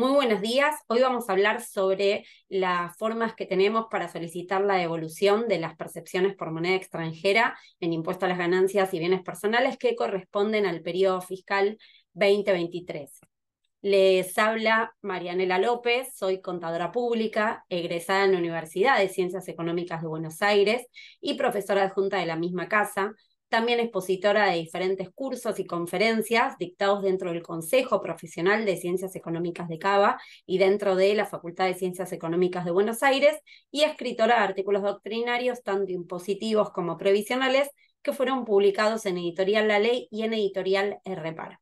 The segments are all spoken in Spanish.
Muy buenos días. Hoy vamos a hablar sobre las formas que tenemos para solicitar la devolución de las percepciones por moneda extranjera en impuesto a las ganancias y bienes personales que corresponden al periodo fiscal 2023. Les habla Marianela López, soy contadora pública, egresada en la Universidad de Ciencias Económicas de Buenos Aires y profesora adjunta de la misma casa. También expositora de diferentes cursos y conferencias dictados dentro del Consejo Profesional de Ciencias Económicas de Cava y dentro de la Facultad de Ciencias Económicas de Buenos Aires y escritora de artículos doctrinarios tanto impositivos como previsionales que fueron publicados en Editorial La Ley y en Editorial Repara.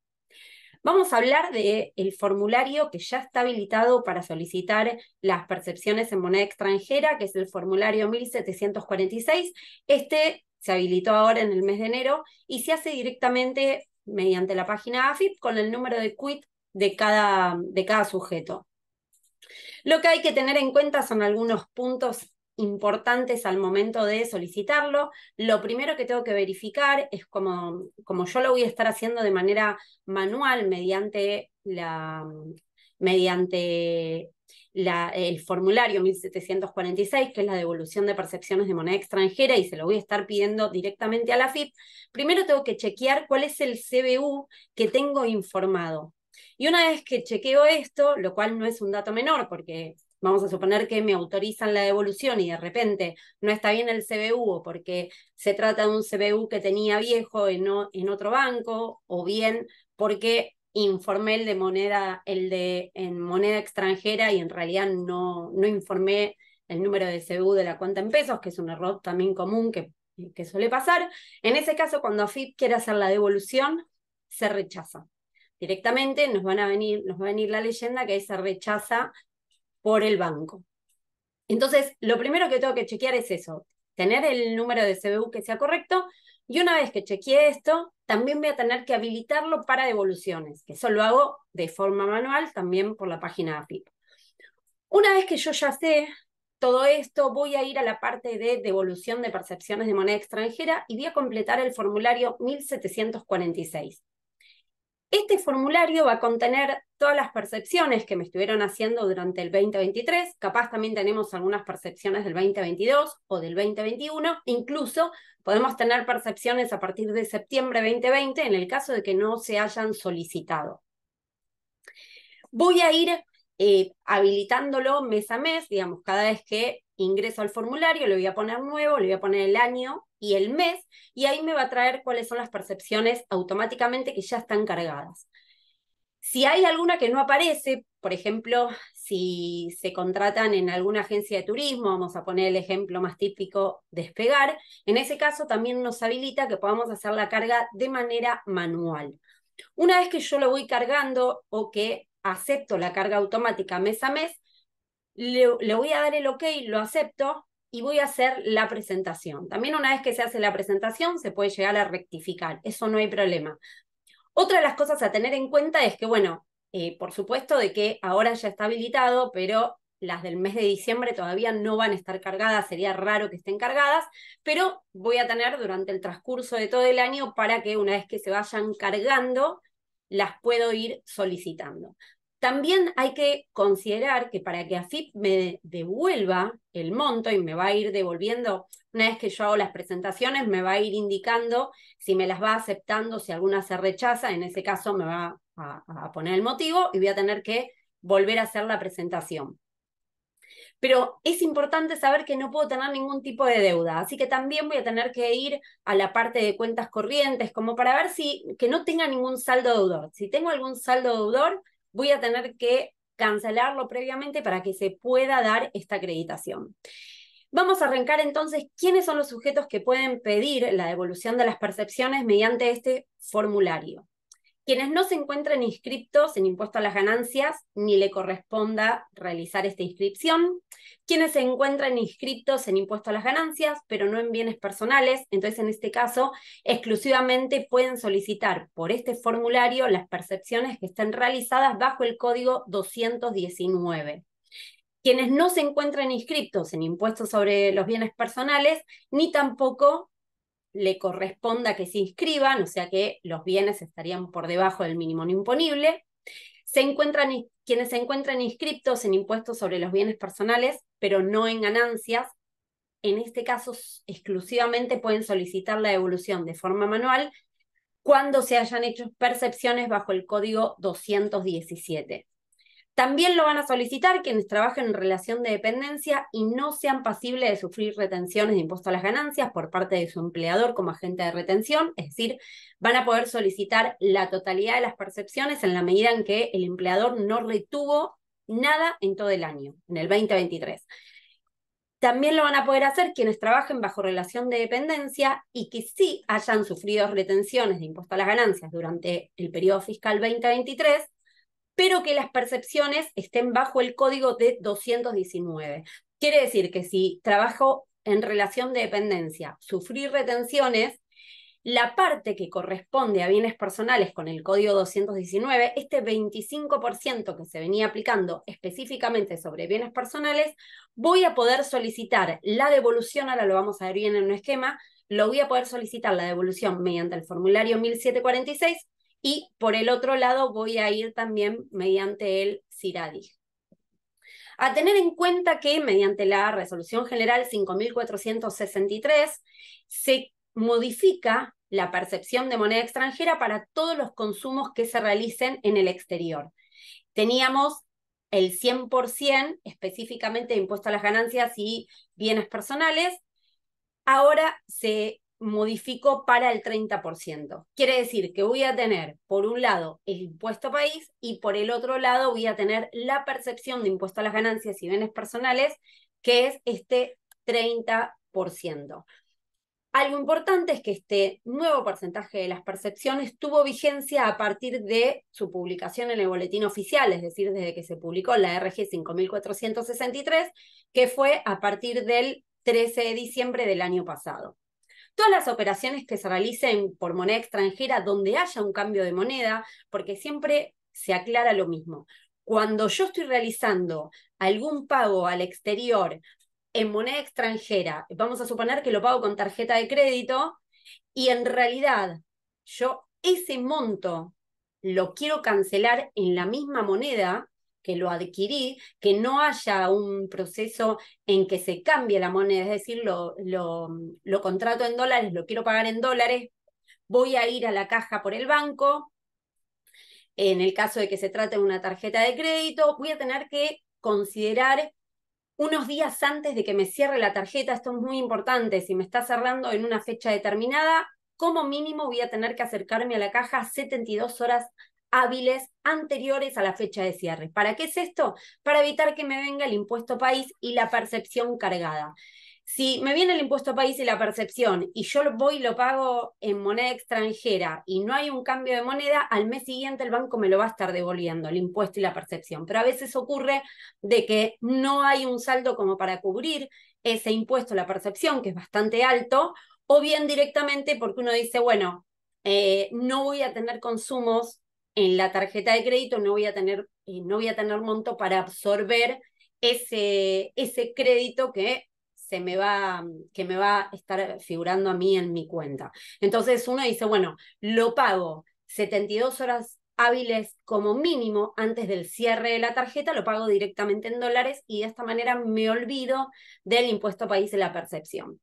Vamos a hablar del el formulario que ya está habilitado para solicitar las percepciones en moneda extranjera, que es el formulario 1746. Este se habilitó ahora en el mes de enero y se hace directamente mediante la página AFIP con el número de quit de cada, de cada sujeto. Lo que hay que tener en cuenta son algunos puntos importantes al momento de solicitarlo. Lo primero que tengo que verificar es como, yo lo voy a estar haciendo de manera manual mediante, la, mediante el formulario 1746, que es la devolución de percepciones de moneda extranjera, y se lo voy a estar pidiendo directamente a la FIP, primero tengo que chequear cuál es el CBU que tengo informado. Y una vez que chequeo esto, lo cual no es un dato menor, porque vamos a suponer que me autorizan la devolución y de repente no está bien el CBU porque se trata de un CBU que tenía viejo en, en otro banco, o bien porque informé el de moneda, el de en moneda extranjera y en realidad no, no informé el número de CBU de la cuenta en pesos, que es un error también común que, que suele pasar. En ese caso, cuando AFIP quiere hacer la devolución, se rechaza. Directamente nos, van a venir, nos va a venir la leyenda que se rechaza por el banco. Entonces, lo primero que tengo que chequear es eso, tener el número de CBU que sea correcto, y una vez que chequeé esto, también voy a tener que habilitarlo para devoluciones, que eso lo hago de forma manual también por la página API. Una vez que yo ya sé todo esto, voy a ir a la parte de devolución de percepciones de moneda extranjera y voy a completar el formulario 1746. Este formulario va a contener todas las percepciones que me estuvieron haciendo durante el 2023, capaz también tenemos algunas percepciones del 2022 o del 2021, incluso podemos tener percepciones a partir de septiembre 2020 en el caso de que no se hayan solicitado. Voy a ir eh, habilitándolo mes a mes, digamos, cada vez que ingreso al formulario, le voy a poner nuevo, le voy a poner el año y el mes, y ahí me va a traer cuáles son las percepciones automáticamente que ya están cargadas. Si hay alguna que no aparece, por ejemplo, si se contratan en alguna agencia de turismo, vamos a poner el ejemplo más típico, despegar, en ese caso también nos habilita que podamos hacer la carga de manera manual. Una vez que yo lo voy cargando o que acepto la carga automática mes a mes, le, voy a dar el ok, lo acepto, y voy a hacer la presentación. También una vez que se hace la presentación se puede llegar a rectificar, eso no hay problema. Otra de las cosas a tener en cuenta es que, bueno, eh, por supuesto de que ahora ya está habilitado, pero las del mes de diciembre todavía no van a estar cargadas, sería raro que estén cargadas, pero voy a tener durante el transcurso de todo el año para que una vez que se vayan cargando, las puedo ir solicitando. También hay que considerar que para que AFIP me devuelva el monto y me va a ir devolviendo, una vez que yo hago las presentaciones, me va a ir indicando si me las va aceptando, si alguna se rechaza, en ese caso me va a, poner el motivo y voy a tener que volver a hacer la presentación. Pero es importante saber que no puedo tener ningún tipo de deuda, así que también voy a tener que ir a la parte de cuentas corrientes, como para ver si que no tenga ningún saldo deudor. Si tengo algún saldo deudor, voy a tener que cancelarlo previamente para que se pueda dar esta acreditación. Vamos a arrancar entonces quiénes son los sujetos que pueden pedir la devolución de las percepciones mediante este formulario quienes no se encuentran inscriptos en impuesto a las ganancias ni le corresponda realizar esta inscripción, quienes se encuentran inscriptos en impuesto a las ganancias pero no en bienes personales, entonces en este caso exclusivamente pueden solicitar por este formulario las percepciones que estén realizadas bajo el código 219 quienes no se encuentran inscriptos en impuestos sobre los bienes personales, ni tampoco le corresponda que se inscriban, o sea que los bienes estarían por debajo del mínimo imponible. Se encuentran, quienes se encuentran inscriptos en impuestos sobre los bienes personales, pero no en ganancias, en este caso exclusivamente pueden solicitar la devolución de forma manual cuando se hayan hecho percepciones bajo el código 217. También lo van a solicitar quienes trabajen en relación de dependencia y no sean pasibles de sufrir retenciones de impuesto a las ganancias por parte de su empleador como agente de retención, es decir, van a poder solicitar la totalidad de las percepciones en la medida en que el empleador no retuvo nada en todo el año, en el 2023. También lo van a poder hacer quienes trabajen bajo relación de dependencia y que sí hayan sufrido retenciones de impuesto a las ganancias durante el periodo fiscal 2023 pero que las percepciones estén bajo el código de 219. Quiere decir que si trabajo en relación de dependencia, sufrí retenciones, la parte que corresponde a bienes personales con el código 219, este 25% que se venía aplicando específicamente sobre bienes personales, voy a poder solicitar la devolución, ahora lo vamos a ver bien en un esquema, lo voy a poder solicitar la devolución mediante el formulario 1746 y por el otro lado voy a ir también mediante el CIRADI. A tener en cuenta que mediante la Resolución General 5463 se modifica la percepción de moneda extranjera para todos los consumos que se realicen en el exterior. Teníamos el 100% específicamente impuesto a las ganancias y bienes personales. Ahora se modificó para el 30%. Quiere decir que voy a tener, por un lado, el impuesto país y por el otro lado voy a tener la percepción de impuesto a las ganancias y bienes personales, que es este 30%. Algo importante es que este nuevo porcentaje de las percepciones tuvo vigencia a partir de su publicación en el boletín oficial, es decir, desde que se publicó la RG 5463, que fue a partir del 13 de diciembre del año pasado todas las operaciones que se realicen por moneda extranjera donde haya un cambio de moneda, porque siempre se aclara lo mismo. Cuando yo estoy realizando algún pago al exterior en moneda extranjera, vamos a suponer que lo pago con tarjeta de crédito y en realidad yo ese monto lo quiero cancelar en la misma moneda, que lo adquirí, que no haya un proceso en que se cambie la moneda, es decir, lo, lo, contrato en dólares, lo quiero pagar en dólares, voy a ir a la caja por el banco. En el caso de que se trate de una tarjeta de crédito, voy a tener que considerar unos días antes de que me cierre la tarjeta, esto es muy importante, si me está cerrando en una fecha determinada, como mínimo voy a tener que acercarme a la caja 72 horas hábiles anteriores a la fecha de cierre. ¿Para qué es esto? Para evitar que me venga el impuesto país y la percepción cargada. Si me viene el impuesto país y la percepción y yo voy y lo pago en moneda extranjera y no hay un cambio de moneda, al mes siguiente el banco me lo va a estar devolviendo, el impuesto y la percepción. Pero a veces ocurre de que no hay un saldo como para cubrir ese impuesto, la percepción, que es bastante alto, o bien directamente porque uno dice, bueno, eh, no voy a tener consumos en la tarjeta de crédito no voy a tener, eh, no voy a tener monto para absorber ese, ese crédito que se me va, que me va a estar figurando a mí en mi cuenta. Entonces uno dice, bueno, lo pago 72 horas hábiles como mínimo antes del cierre de la tarjeta, lo pago directamente en dólares y de esta manera me olvido del impuesto país de la percepción.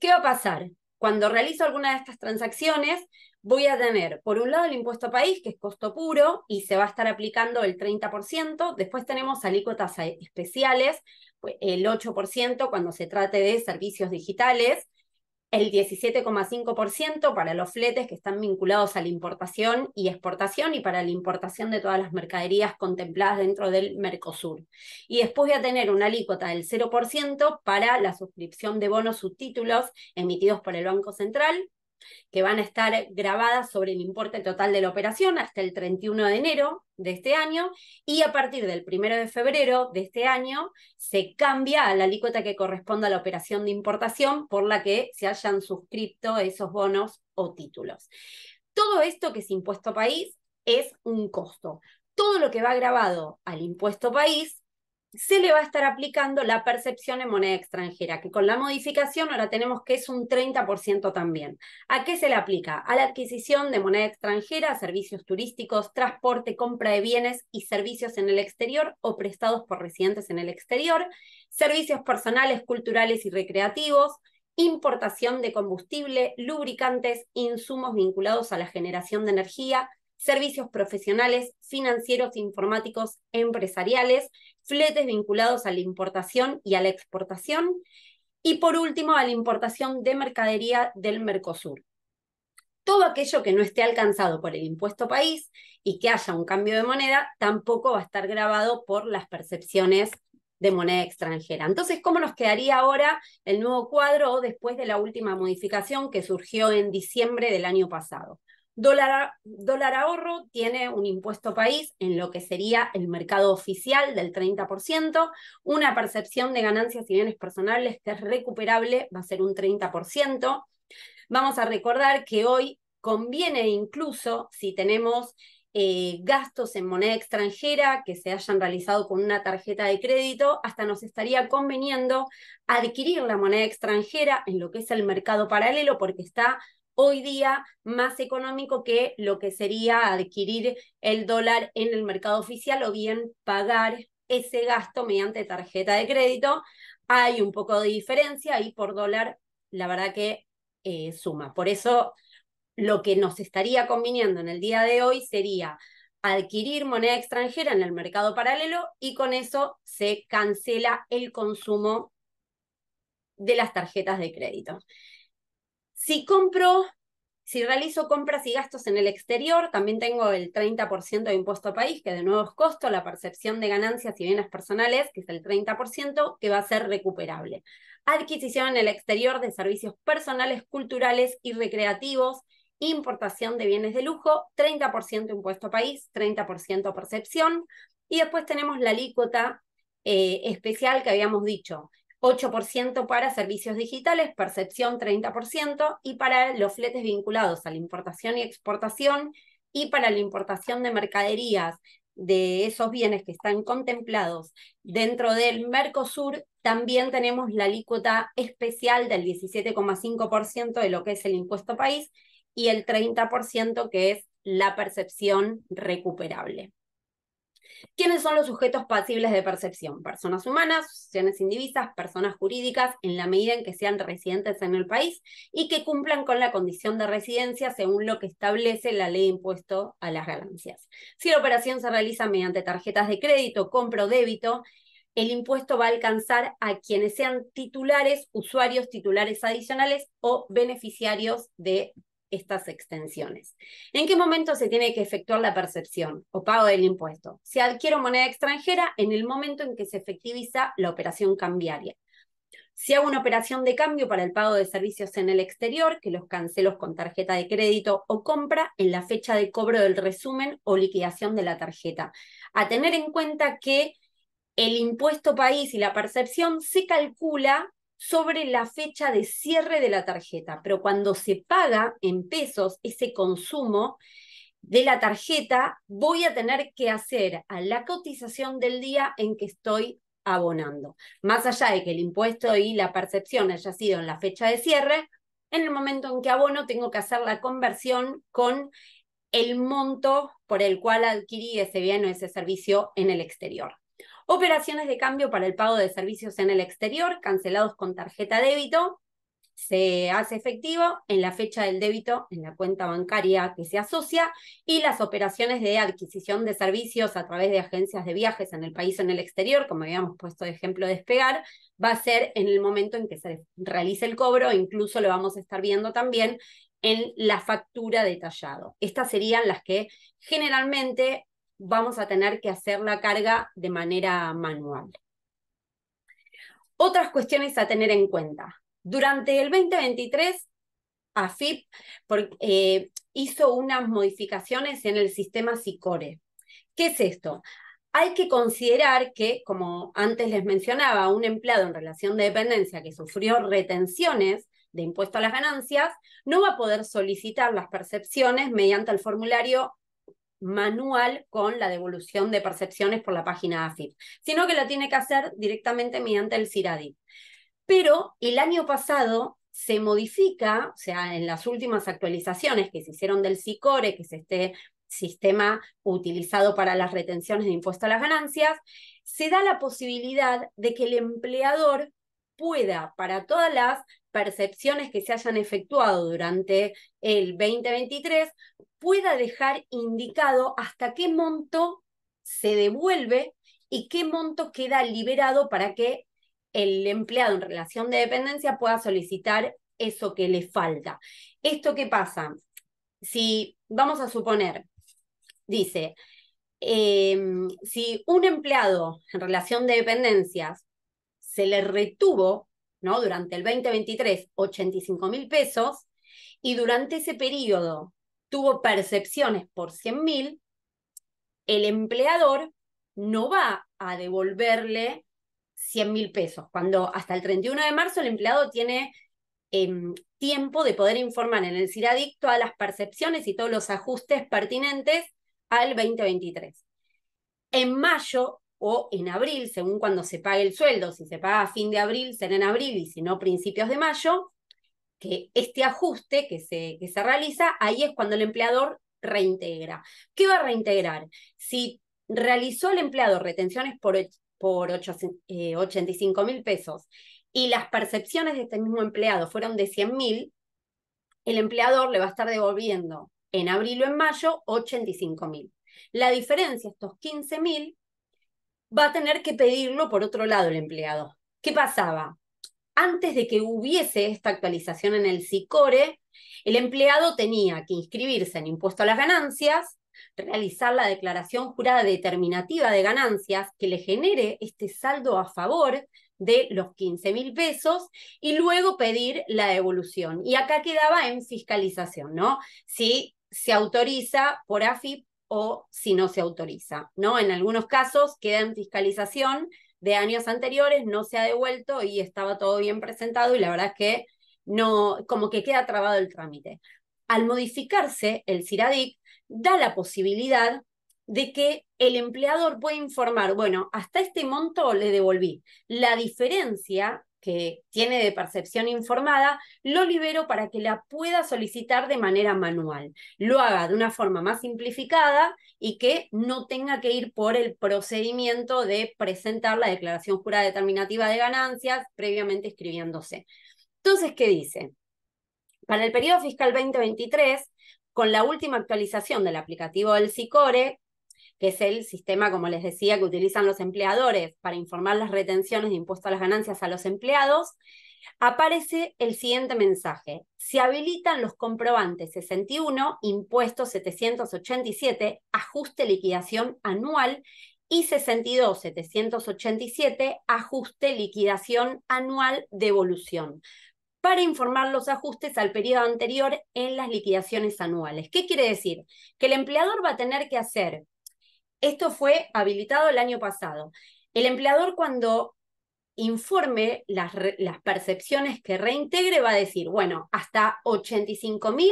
¿Qué va a pasar? Cuando realizo alguna de estas transacciones, voy a tener, por un lado, el impuesto país, que es costo puro, y se va a estar aplicando el 30%. Después tenemos alícuotas especiales, pues, el 8% cuando se trate de servicios digitales, el 17,5% para los fletes que están vinculados a la importación y exportación y para la importación de todas las mercaderías contempladas dentro del Mercosur. Y después voy a tener una alícuota del 0% para la suscripción de bonos subtítulos emitidos por el Banco Central, que van a estar grabadas sobre el importe total de la operación hasta el 31 de enero de este año y a partir del 1 de febrero de este año se cambia a la alícuota que corresponda a la operación de importación por la que se hayan suscrito esos bonos o títulos. Todo esto que es impuesto país es un costo. Todo lo que va grabado al impuesto país se le va a estar aplicando la percepción en moneda extranjera, que con la modificación ahora tenemos que es un 30% también. ¿A qué se le aplica? A la adquisición de moneda extranjera, servicios turísticos, transporte, compra de bienes y servicios en el exterior o prestados por residentes en el exterior, servicios personales, culturales y recreativos, importación de combustible, lubricantes, insumos vinculados a la generación de energía, servicios profesionales, financieros, informáticos, empresariales, fletes vinculados a la importación y a la exportación, y por último a la importación de mercadería del Mercosur. Todo aquello que no esté alcanzado por el impuesto país y que haya un cambio de moneda tampoco va a estar grabado por las percepciones de moneda extranjera. Entonces, ¿cómo nos quedaría ahora el nuevo cuadro después de la última modificación que surgió en diciembre del año pasado? Dólar, ahorro tiene un impuesto país en lo que sería el mercado oficial del 30%, una percepción de ganancias y bienes personales que es recuperable, va a ser un 30%. Vamos a recordar que hoy conviene incluso si tenemos eh, gastos en moneda extranjera que se hayan realizado con una tarjeta de crédito, hasta nos estaría conveniendo adquirir la moneda extranjera en lo que es el mercado paralelo porque está hoy día más económico que lo que sería adquirir el dólar en el mercado oficial o bien pagar ese gasto mediante tarjeta de crédito. Hay un poco de diferencia y por dólar, la verdad que eh, suma. Por eso lo que nos estaría conviniendo en el día de hoy sería adquirir moneda extranjera en el mercado paralelo y con eso se cancela el consumo de las tarjetas de crédito. Si compro, si realizo compras y gastos en el exterior, también tengo el 30% de impuesto a país, que de nuevo es costo, la percepción de ganancias y bienes personales, que es el 30%, que va a ser recuperable. Adquisición en el exterior de servicios personales, culturales y recreativos, importación de bienes de lujo, 30% impuesto a país, 30% percepción. Y después tenemos la alícuota eh, especial que habíamos dicho, 8% para servicios digitales, percepción 30%, y para los fletes vinculados a la importación y exportación, y para la importación de mercaderías de esos bienes que están contemplados dentro del Mercosur, también tenemos la alícuota especial del 17,5% de lo que es el impuesto país y el 30% que es la percepción recuperable. ¿Quiénes son los sujetos pasibles de percepción? Personas humanas, asociaciones indivisas, personas jurídicas, en la medida en que sean residentes en el país y que cumplan con la condición de residencia según lo que establece la ley de impuesto a las ganancias. Si la operación se realiza mediante tarjetas de crédito, compra o débito, el impuesto va a alcanzar a quienes sean titulares, usuarios, titulares adicionales o beneficiarios de estas extensiones. ¿En qué momento se tiene que efectuar la percepción o pago del impuesto? Si adquiero moneda extranjera en el momento en que se efectiviza la operación cambiaria. Si hago una operación de cambio para el pago de servicios en el exterior, que los cancelos con tarjeta de crédito o compra en la fecha de cobro del resumen o liquidación de la tarjeta. A tener en cuenta que el impuesto país y la percepción se calcula sobre la fecha de cierre de la tarjeta, pero cuando se paga en pesos ese consumo de la tarjeta, voy a tener que hacer a la cotización del día en que estoy abonando. Más allá de que el impuesto y la percepción haya sido en la fecha de cierre, en el momento en que abono tengo que hacer la conversión con el monto por el cual adquirí ese bien o ese servicio en el exterior. Operaciones de cambio para el pago de servicios en el exterior, cancelados con tarjeta débito, se hace efectivo en la fecha del débito en la cuenta bancaria que se asocia y las operaciones de adquisición de servicios a través de agencias de viajes en el país o en el exterior, como habíamos puesto de ejemplo despegar, va a ser en el momento en que se realice el cobro, incluso lo vamos a estar viendo también en la factura detallado. Estas serían las que generalmente vamos a tener que hacer la carga de manera manual. Otras cuestiones a tener en cuenta. Durante el 2023, AFIP eh, hizo unas modificaciones en el sistema SICORE. ¿Qué es esto? Hay que considerar que, como antes les mencionaba, un empleado en relación de dependencia que sufrió retenciones de impuesto a las ganancias no va a poder solicitar las percepciones mediante el formulario manual con la devolución de percepciones por la página AFIP, sino que lo tiene que hacer directamente mediante el CIRADI. Pero el año pasado se modifica, o sea, en las últimas actualizaciones que se hicieron del SICORE, que es este sistema utilizado para las retenciones de impuesto a las ganancias, se da la posibilidad de que el empleador pueda, para todas las percepciones que se hayan efectuado durante el 2023, pueda dejar indicado hasta qué monto se devuelve y qué monto queda liberado para que el empleado en relación de dependencia pueda solicitar eso que le falta. ¿Esto qué pasa? Si vamos a suponer, dice, em, si un empleado en relación de dependencias se le retuvo ¿no? durante el 2023 85 mil pesos y durante ese periodo tuvo percepciones por 100.000, el empleador no va a devolverle 100.000 mil pesos, cuando hasta el 31 de marzo el empleado tiene em, tiempo de poder informar en el CIRADIC todas las percepciones y todos los ajustes pertinentes al 2023. En mayo o en abril, según cuando se pague el sueldo, si se paga a fin de abril, será en abril y si no, principios de mayo, que este ajuste que se, que se realiza, ahí es cuando el empleador reintegra. ¿Qué va a reintegrar? Si realizó el empleado retenciones por, por 85 eh, mil pesos y las percepciones de este mismo empleado fueron de 100 mil, el empleador le va a estar devolviendo en abril o en mayo 85 mil. La diferencia, estos 15 mil, va a tener que pedirlo por otro lado el empleado. ¿Qué pasaba? antes de que hubiese esta actualización en el SICORE, el empleado tenía que inscribirse en impuesto a las ganancias, realizar la declaración jurada determinativa de ganancias que le genere este saldo a favor de los 15 mil pesos y luego pedir la devolución. Y acá quedaba en fiscalización, ¿no? Si se autoriza por AFIP o si no se autoriza, ¿no? En algunos casos queda en fiscalización de años anteriores, no se ha devuelto y estaba todo bien presentado y la verdad es que no, como que queda trabado el trámite. Al modificarse el CIRADIC, da la posibilidad de que el empleador pueda informar, bueno, hasta este monto le devolví. La diferencia que tiene de percepción informada, lo libero para que la pueda solicitar de manera manual. Lo haga de una forma más simplificada y que no tenga que ir por el procedimiento de presentar la declaración jurada determinativa de ganancias previamente escribiéndose. Entonces, ¿qué dice? Para el periodo fiscal 2023, con la última actualización del aplicativo del SICORE, que es el sistema, como les decía, que utilizan los empleadores para informar las retenciones de impuestos a las ganancias a los empleados, aparece el siguiente mensaje. Se habilitan los comprobantes 61, impuesto 787, ajuste liquidación anual y 62, 787, ajuste liquidación anual devolución, para informar los ajustes al periodo anterior en las liquidaciones anuales. ¿Qué quiere decir? Que el empleador va a tener que hacer esto fue habilitado el año pasado. El empleador cuando informe las, percepciones que reintegre va a decir, bueno, hasta 85.000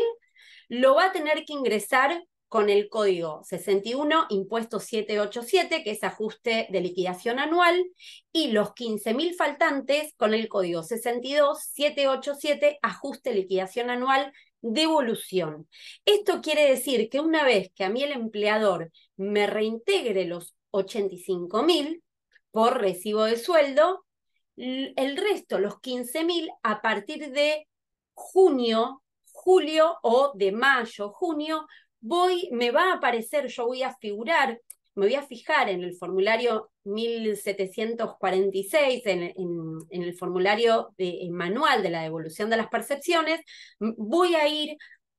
lo va a tener que ingresar con el código 61 impuesto 787, que es ajuste de liquidación anual, y los 15.000 faltantes con el código 62 787 ajuste liquidación anual devolución. Esto quiere decir que una vez que a mí el empleador me reintegre los 85 mil por recibo de sueldo, el resto, los 15 mil, a partir de junio, julio o de mayo, junio, voy, me va a aparecer, yo voy a figurar me voy a fijar en el formulario 1746, en, el formulario de, eh, manual de la devolución de las percepciones, voy a ir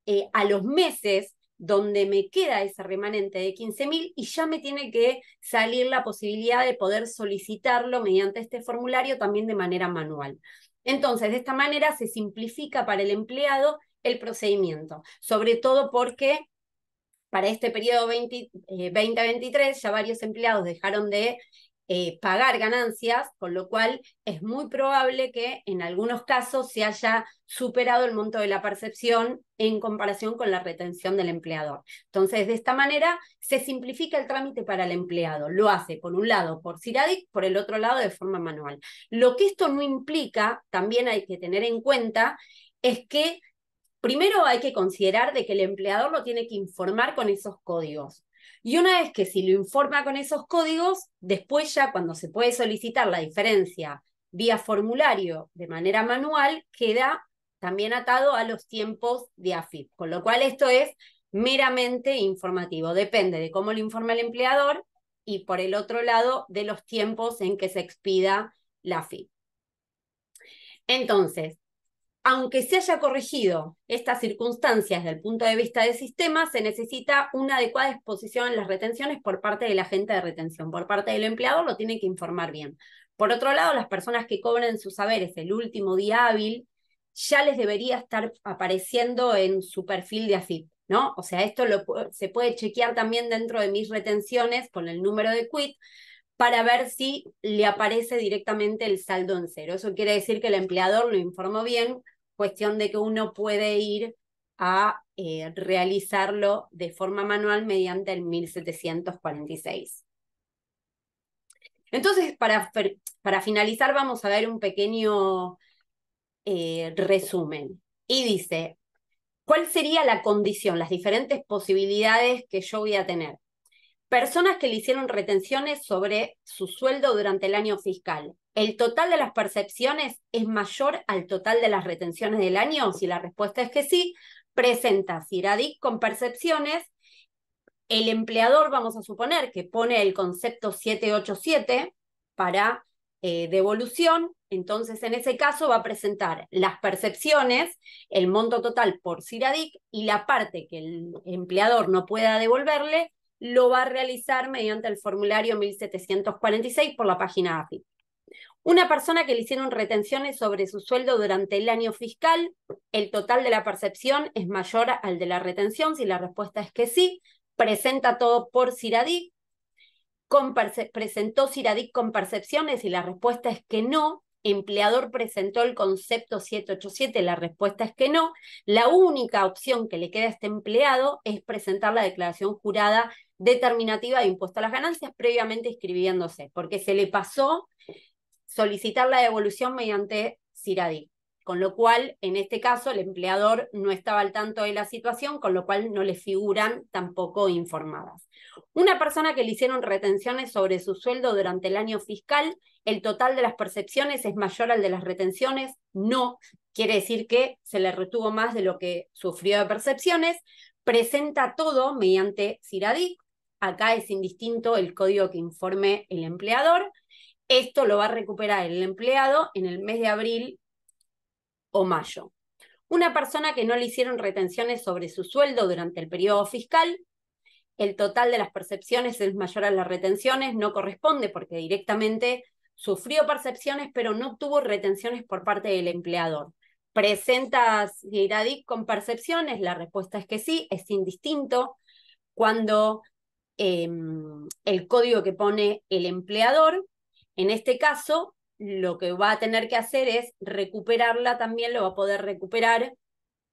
eh, a los meses donde me queda ese remanente de 15.000 y ya me tiene que salir la posibilidad de poder solicitarlo mediante este formulario también de manera manual. Entonces, de esta manera se simplifica para el empleado el procedimiento, sobre todo porque para este periodo 20, 2023 eh, ya varios empleados dejaron de eh, pagar ganancias, con lo cual es muy probable que en algunos casos se haya superado el monto de la percepción en comparación con la retención del empleador. Entonces, de esta manera se simplifica el trámite para el empleado. Lo hace, por un lado, por CIRADIC, por el otro lado, de forma manual. Lo que esto no implica, también hay que tener en cuenta, es que Primero hay que considerar de que el empleador lo tiene que informar con esos códigos. Y una vez que si lo informa con esos códigos, después ya cuando se puede solicitar la diferencia vía formulario de manera manual, queda también atado a los tiempos de AFIP. Con lo cual esto es meramente informativo, depende de cómo lo informa el empleador y por el otro lado de los tiempos en que se expida la AFIP. Entonces, aunque se haya corregido estas circunstancias desde el punto de vista del sistema, se necesita una adecuada exposición en las retenciones por parte del agente de retención. Por parte del empleador lo tiene que informar bien. Por otro lado, las personas que cobren sus saberes el último día hábil ya les debería estar apareciendo en su perfil de AFIP, ¿no? O sea, esto se puede chequear también dentro de mis retenciones con el número de quit, para ver si le aparece directamente el saldo en cero. Eso quiere decir que el empleador lo informó bien cuestión de que uno puede ir a eh, realizarlo de forma manual mediante el 1746. Entonces, para, para finalizar, vamos a ver un pequeño eh, resumen. Y dice, ¿cuál sería la condición, las diferentes posibilidades que yo voy a tener? personas que le hicieron retenciones sobre su sueldo durante el año fiscal. ¿El total de las percepciones es mayor al total de las retenciones del año? Si la respuesta es que sí, presenta CIRADIC con percepciones. El empleador, vamos a suponer, que pone el concepto 787 para eh, devolución, entonces en ese caso va a presentar las percepciones, el monto total por CIRADIC y la parte que el empleador no pueda devolverle lo va a realizar mediante el formulario 1746 por la página API. Una persona que le hicieron retenciones sobre su sueldo durante el año fiscal, el total de la percepción es mayor al de la retención, si la respuesta es que sí, presenta todo por CIRADIC, presentó CIRADIC con percepciones y la respuesta es que no, empleador presentó el concepto 787, la respuesta es que no. La única opción que le queda a este empleado es presentar la declaración jurada determinativa de impuesto a las ganancias previamente inscribiéndose, porque se le pasó solicitar la devolución mediante CIRADI, con lo cual, en este caso, el empleador no estaba al tanto de la situación, con lo cual no le figuran tampoco informadas. Una persona que le hicieron retenciones sobre su sueldo durante el año fiscal, el total de las percepciones es mayor al de las retenciones, no, quiere decir que se le retuvo más de lo que sufrió de percepciones, presenta todo mediante CIRADIC, acá es indistinto el código que informe el empleador. Esto lo va a recuperar el empleado en el mes de abril o mayo. Una persona que no le hicieron retenciones sobre su sueldo durante el periodo fiscal, el total de las percepciones es mayor a las retenciones, no corresponde porque directamente sufrió percepciones pero no obtuvo retenciones por parte del empleador. ¿Presentas IRADIC con percepciones? La respuesta es que sí, es indistinto. Cuando Em, el código que pone el empleador. En este caso, lo que va a tener que hacer es recuperarla también, lo va a poder recuperar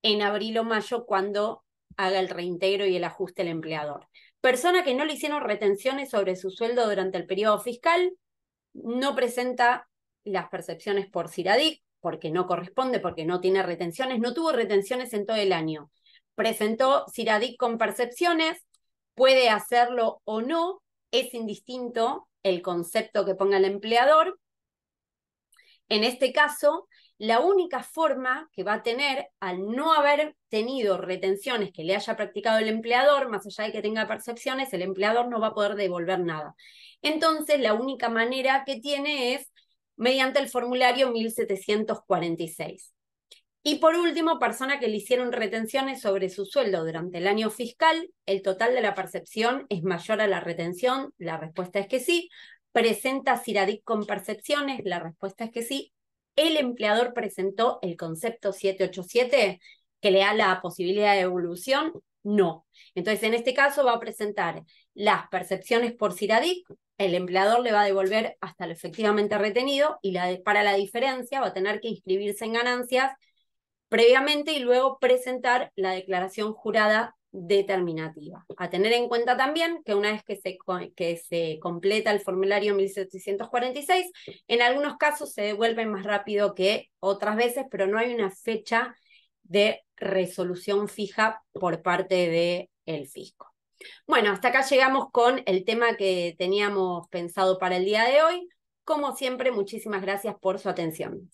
en abril o mayo cuando haga el reintegro y el ajuste el empleador. Persona que no le hicieron retenciones sobre su sueldo durante el periodo fiscal, no presenta las percepciones por CIRADIC, porque no corresponde, porque no tiene retenciones, no tuvo retenciones en todo el año. Presentó CIRADIC con percepciones, puede hacerlo o no, es indistinto el concepto que ponga el empleador. En este caso, la única forma que va a tener al no haber tenido retenciones que le haya practicado el empleador, más allá de que tenga percepciones, el empleador no va a poder devolver nada. Entonces, la única manera que tiene es mediante el formulario 1746. Y por último, persona que le hicieron retenciones sobre su sueldo durante el año fiscal, el total de la percepción es mayor a la retención, la respuesta es que sí. Presenta CIRADIC con percepciones, la respuesta es que sí. El empleador presentó el concepto 787 que le da la posibilidad de evolución, no. Entonces, en este caso va a presentar las percepciones por CIRADIC, el empleador le va a devolver hasta lo efectivamente retenido y para la diferencia va a tener que inscribirse en ganancias previamente y luego presentar la declaración jurada determinativa. A tener en cuenta también que una vez que se, completa el formulario 1746, en algunos casos se devuelve más rápido que otras veces, pero no hay una fecha de resolución fija por parte del el fisco. Bueno, hasta acá llegamos con el tema que teníamos pensado para el día de hoy. Como siempre, muchísimas gracias por su atención.